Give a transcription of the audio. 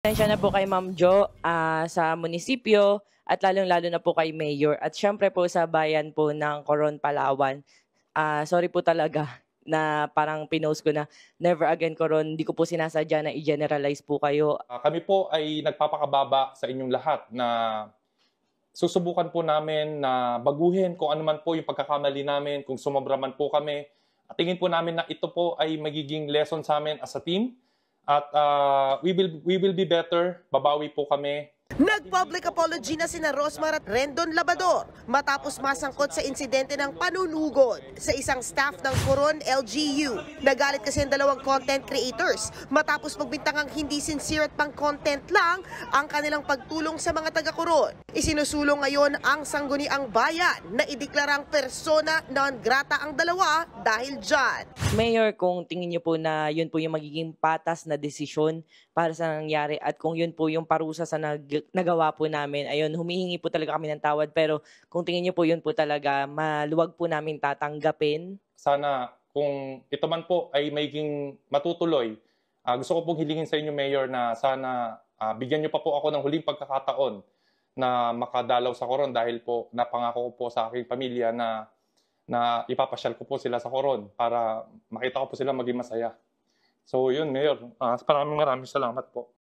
Pasensya na po kay Ma'am Jo uh, sa munisipyo at lalong-lalo na po kay Mayor at syempre po sa bayan po ng Coron, Palawan. Uh, sorry po talaga na parang pinost ko na never again Coron, hindi ko po sinasadya na i-generalize po kayo. Uh, kami po ay nagpapakababa sa inyong lahat na susubukan po namin na baguhin kung ano man po yung pagkakamali namin, kung sumobra man po kami. At tingin po namin na ito po ay magiging lesson sa amin as a team at uh, we will we will be better. Babawi po kami Nag-public apology na sina Rosmar at Rendon Labador matapos masangkot sa insidente ng panunugod sa isang staff ng Coron LGU. Nagalit kasi ang dalawang content creators matapos magbintangang hindi sincere at pang-content lang ang kanilang pagtulong sa mga taga-Coron. Isinusulong ngayon ang sangguniang bayan na ideklarang persona non grata ang dalawa dahil dyan. Mayor, kung tingin niyo po na yun po yung magiging patas na desisyon para sa nangyari at kung yun po yung parusa sa nag nagawa po namin, ayun, humihingi po talaga kami ng tawad. Pero kung tingin niyo po yun po talaga, maluwag po namin tatanggapin. Sana kung ito man po ay maging matutuloy, uh, gusto ko pong hilingin sa inyo, Mayor, na sana uh, bigyan niyo pa po ako ng huling pagkakataon na makadalaw sa koron dahil po napangako ko po sa aking pamilya na na ipapasyal ko po sila sa koron para makita ko po sila maging masaya. So yun, Mayor. Uh, maraming maraming salamat po.